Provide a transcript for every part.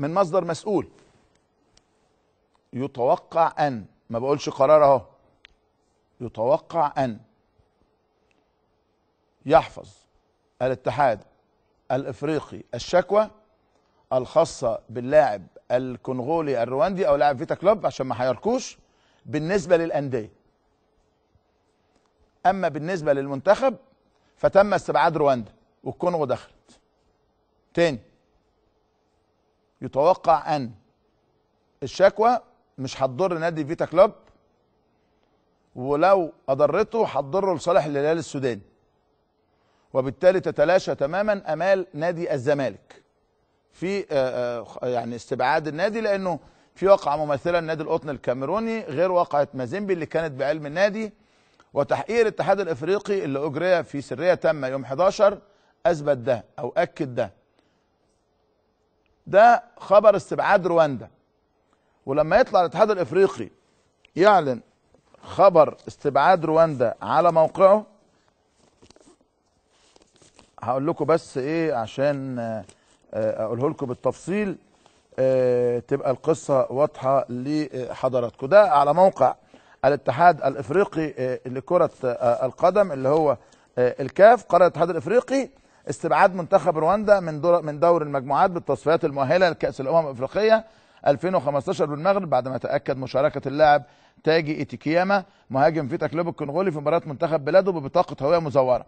من مصدر مسؤول يتوقع ان ما بقولش قرار اهو يتوقع ان يحفظ الاتحاد الافريقي الشكوى الخاصه باللاعب الكونغولي الرواندي او لاعب فيتا كلوب عشان ما هيركوش بالنسبه للانديه اما بالنسبه للمنتخب فتم استبعاد رواندا والكونغو دخلت تاني يتوقع ان الشكوى مش هتضر نادي فيتا كلوب ولو اضرته هتضره لصالح الهلال السوداني وبالتالي تتلاشى تماما امال نادي الزمالك في آه، آه، يعني استبعاد النادي لانه في واقعه مماثله لنادي القطن الكاميروني غير واقعه مازيمبي اللي كانت بعلم النادي وتحقيق الاتحاد الافريقي اللي اجري في سريه تامه يوم 11 اثبت ده او اكد ده ده خبر استبعاد رواندا ولما يطلع الاتحاد الافريقي يعلن خبر استبعاد رواندا على موقعه هقول لكم بس ايه عشان آه، اقوله لكم بالتفصيل آه، تبقى القصه واضحه لحضراتكم ده على موقع الاتحاد الافريقي آه، لكره القدم اللي هو الكاف قرر الاتحاد الافريقي استبعاد منتخب رواندا من دور من دور المجموعات بالتصفيات المؤهله لكاس الامم الافريقيه 2015 بالمغرب بعد ما تاكد مشاركه اللاعب تاجي ايتيكياما مهاجم في كلوب الكونغولي في مباراه منتخب بلاده ببطاقه هويه مزوره.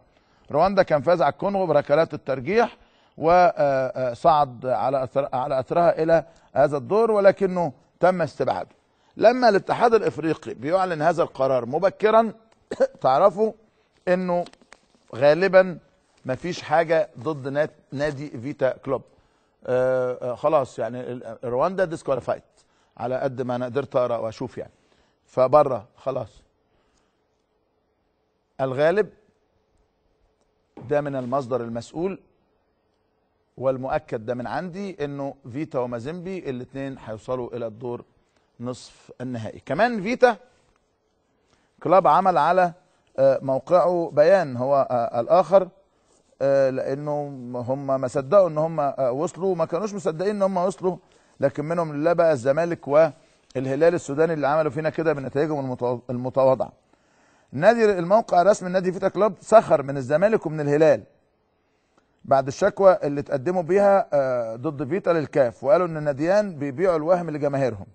رواندا كان فاز على الكونغو بركلات الترجيح وصعد آه، آه، على على اثرها الى هذا الدور ولكنه تم استبعاده. لما الاتحاد الافريقي بيعلن هذا القرار مبكرا تعرفوا انه غالبا مفيش حاجه ضد نادي فيتا كلوب آه, آه، خلاص يعني رواندا ديسكواليفايد على قد ما انا قدرت اقرا واشوف يعني فبره خلاص الغالب ده من المصدر المسؤول والمؤكد ده من عندي انه فيتا ومازيمبي الاثنين هيوصلوا الى الدور نصف النهائي كمان فيتا كلاب عمل على آه، موقعه بيان هو آه، الاخر آه، لانه هم ما صدقوا ان هم آه، وصلوا ما كانوش مصدقين ان هم وصلوا لكن منهم لله بقى الزمالك والهلال السوداني اللي عملوا فينا كده بنتائجهم المتواضعه نادي الموقع الرسمي النادي فيتا كلوب سخر من الزمالك ومن الهلال بعد الشكوى اللي تقدموا بيها آه، ضد فيتا للكاف وقالوا ان الناديان بيبيعوا الوهم لجماهيرهم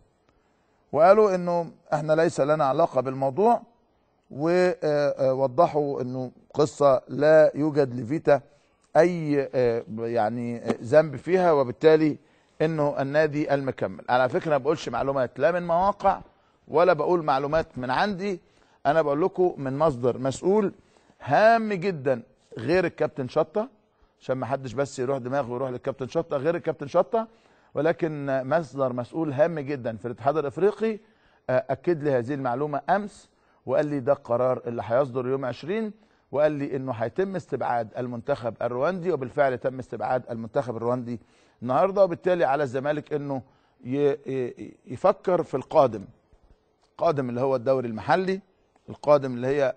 وقالوا انه احنا ليس لنا علاقه بالموضوع ووضحوا انه قصه لا يوجد لفيتا اي آه، يعني آه، ذنب فيها وبالتالي انه النادي المكمل على فكره ما بقولش معلومات لا من مواقع ولا بقول معلومات من عندي انا بقول لكم من مصدر مسؤول هام جدا غير الكابتن شطه عشان ما حدش بس يروح دماغه ويروح للكابتن شطه غير الكابتن شطه ولكن مصدر مسؤول هام جدا في الاتحاد الافريقي آه، اكد لي هذه المعلومه امس وقال لي ده القرار اللي هيصدر يوم 20 وقال لي انه هيتم استبعاد المنتخب الرواندي وبالفعل تم استبعاد المنتخب الرواندي النهارده وبالتالي على الزمالك انه يفكر في القادم القادم اللي هو الدوري المحلي القادم اللي هي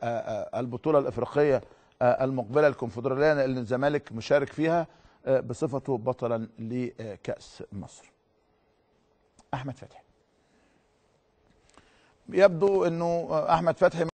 البطوله الافريقيه المقبله الكونفدراليه اللي الزمالك مشارك فيها بصفته بطلا لكاس مصر احمد فتحي يبدو انه احمد فتحي